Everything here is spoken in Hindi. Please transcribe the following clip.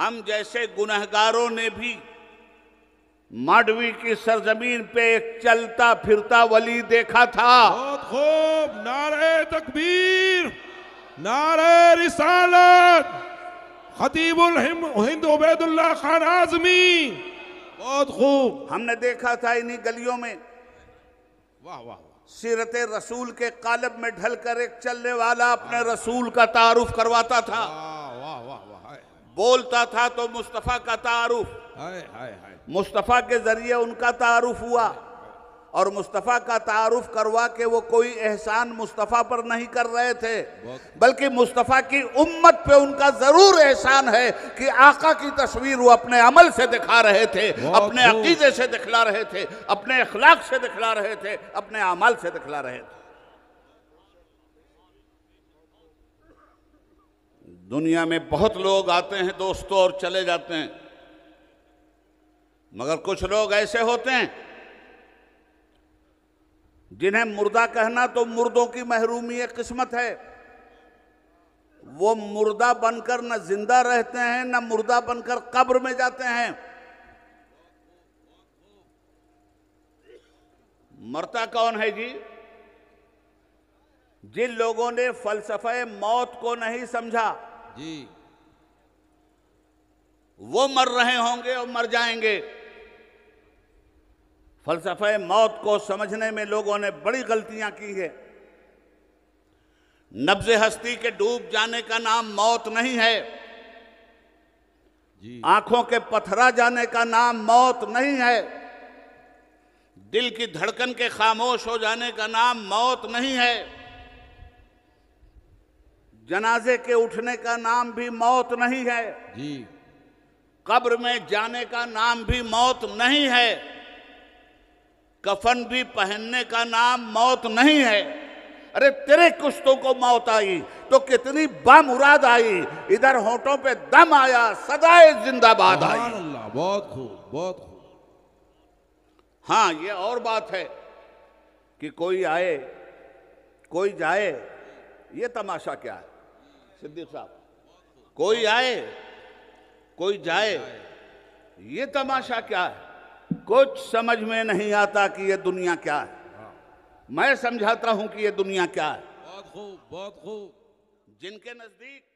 हम जैसे गुनहगारों ने भी माडवी की सरजमीन पे एक चलता फिरता वली देखा था बहुत खूब नारे तकबीर नारे रिसालत खतीबुल हिंद उबैदुल्ला खान आजमी बहुत खूब हमने देखा था इन्हीं गलियों में वाह वाह सीरत रसूल के कालब में ढलकर एक चलने वाला अपने रसूल का तारुफ करवाता था बोलता था तो मुस्तफ़ा का तारुफ मुस्तफ़ा के ज़रिए उनका तारुफ हुआ और मुस्तफ़ा का तारुफ करवा के वो कोई एहसान मुस्तफ़ा पर नहीं कर रहे थे बल्कि मुस्तफ़ा की उम्मत पे उनका ज़रूर एहसान है कि आका की तस्वीर वो अपने अमल से दिखा रहे थे अपने अकीदे से दिखला रहे थे अपने अखलाक से दिखला रहे थे अपने अमल से दिखला रहे थे दुनिया में बहुत लोग आते हैं दोस्तों और चले जाते हैं मगर कुछ लोग ऐसे होते हैं जिन्हें मुर्दा कहना तो मुर्दों की महरूमी किस्मत है वो मुर्दा बनकर न जिंदा रहते हैं न मुर्दा बनकर कब्र में जाते हैं मरता कौन है जी जिन लोगों ने फलसफे मौत को नहीं समझा जी वो मर रहे होंगे और मर जाएंगे फलसफे मौत को समझने में लोगों ने बड़ी गलतियां की है नब्ज हस्ती के डूब जाने का नाम मौत नहीं है आंखों के पथरा जाने का नाम मौत नहीं है दिल की धड़कन के खामोश हो जाने का नाम मौत नहीं है जनाजे के उठने का नाम भी मौत नहीं है जी कब्र में जाने का नाम भी मौत नहीं है कफन भी पहनने का नाम मौत नहीं है अरे तेरे कुश्तों को मौत आई तो कितनी बम उराद आई इधर होठों पे दम आया सदाए जिंदाबाद आई अल्लाह बहुत खूब बहुत खूब हाँ ये और बात है कि कोई आए कोई जाए ये तमाशा क्या है सिद्दीक साहब कोई आए कोई जाए ये तमाशा क्या है कुछ समझ में नहीं आता कि ये दुनिया क्या है मैं समझाता हूं कि ये दुनिया क्या है बहुत खूब बहुत खूब जिनके नजदीक